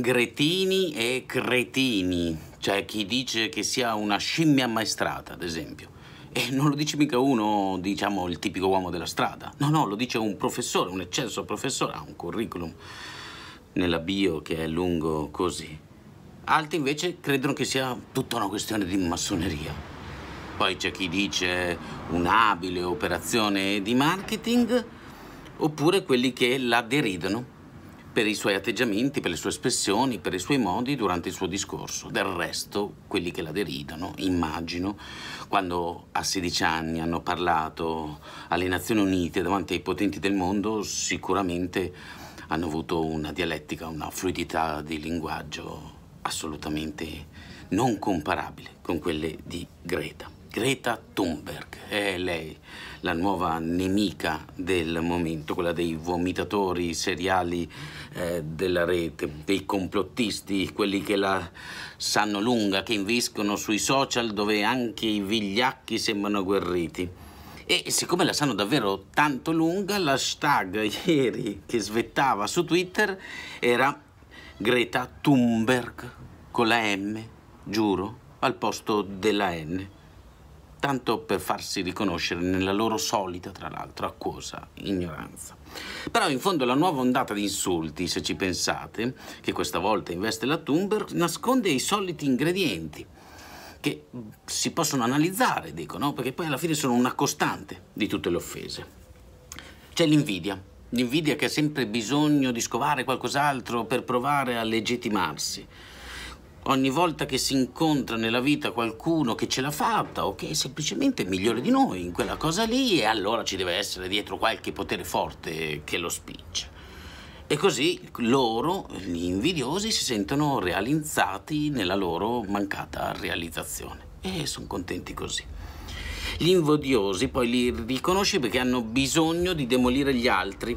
gretini e cretini. C'è cioè chi dice che sia una scimmia ammaestrata, ad esempio. E non lo dice mica uno, diciamo, il tipico uomo della strada. No, no, lo dice un professore, un eccesso professore, ha un curriculum nella bio che è lungo così. Altri invece credono che sia tutta una questione di massoneria. Poi c'è chi dice un'abile operazione di marketing, oppure quelli che la deridono per i suoi atteggiamenti, per le sue espressioni, per i suoi modi durante il suo discorso. Del resto, quelli che la deridono, immagino, quando a 16 anni hanno parlato alle Nazioni Unite davanti ai potenti del mondo, sicuramente hanno avuto una dialettica, una fluidità di linguaggio assolutamente non comparabile con quelle di Greta. Greta Thunberg, è lei la nuova nemica del momento, quella dei vomitatori seriali eh, della rete, dei complottisti, quelli che la sanno lunga, che inviscono sui social dove anche i vigliacchi sembrano guerriti. E siccome la sanno davvero tanto lunga, l'hashtag ieri che svettava su Twitter era Greta Thunberg con la M, giuro, al posto della N tanto per farsi riconoscere nella loro solita, tra l'altro, acquosa ignoranza. Però in fondo la nuova ondata di insulti, se ci pensate, che questa volta investe la Thunberg, nasconde i soliti ingredienti che si possono analizzare, dico, no? perché poi alla fine sono una costante di tutte le offese. C'è l'invidia, l'invidia che ha sempre bisogno di scovare qualcos'altro per provare a legittimarsi Ogni volta che si incontra nella vita qualcuno che ce l'ha fatta o che è semplicemente migliore di noi in quella cosa lì, e allora ci deve essere dietro qualche potere forte che lo spinge. E così loro, gli invidiosi, si sentono realizzati nella loro mancata realizzazione. E sono contenti così. Gli invidiosi poi li riconosce perché hanno bisogno di demolire gli altri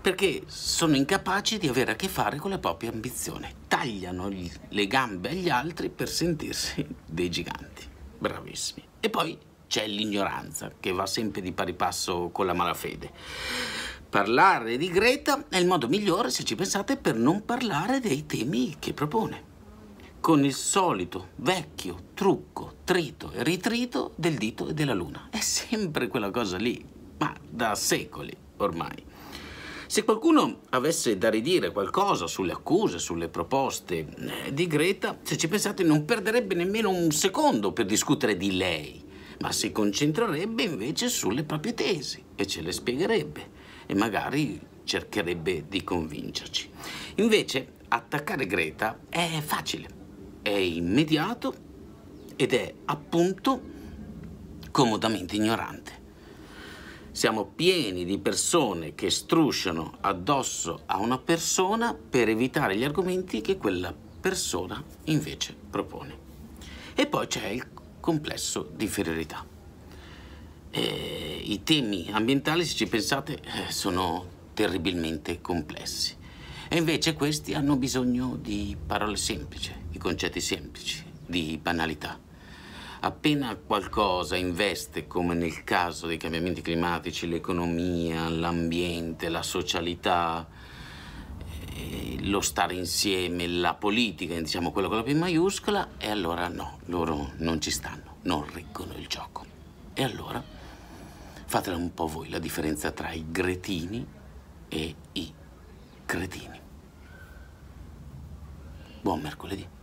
perché sono incapaci di avere a che fare con la propria ambizione. Tagliano le gambe agli altri per sentirsi dei giganti. Bravissimi. E poi c'è l'ignoranza, che va sempre di pari passo con la malafede. Parlare di Greta è il modo migliore, se ci pensate, per non parlare dei temi che propone. Con il solito vecchio trucco trito e ritrito del dito e della luna. È sempre quella cosa lì, ma da secoli ormai. Se qualcuno avesse da ridire qualcosa sulle accuse, sulle proposte eh, di Greta, se ci pensate non perderebbe nemmeno un secondo per discutere di lei, ma si concentrerebbe invece sulle proprie tesi e ce le spiegherebbe e magari cercherebbe di convincerci. Invece attaccare Greta è facile, è immediato ed è appunto comodamente ignorante. Siamo pieni di persone che strusciano addosso a una persona per evitare gli argomenti che quella persona invece propone. E poi c'è il complesso di inferiorità. Eh, I temi ambientali, se ci pensate, eh, sono terribilmente complessi. E invece questi hanno bisogno di parole semplici, di concetti semplici, di banalità appena qualcosa investe, come nel caso dei cambiamenti climatici, l'economia, l'ambiente, la socialità, eh, lo stare insieme, la politica, diciamo quello con la P maiuscola, e allora no, loro non ci stanno, non reggono il gioco. E allora fatela un po' voi la differenza tra i gretini e i cretini. Buon mercoledì.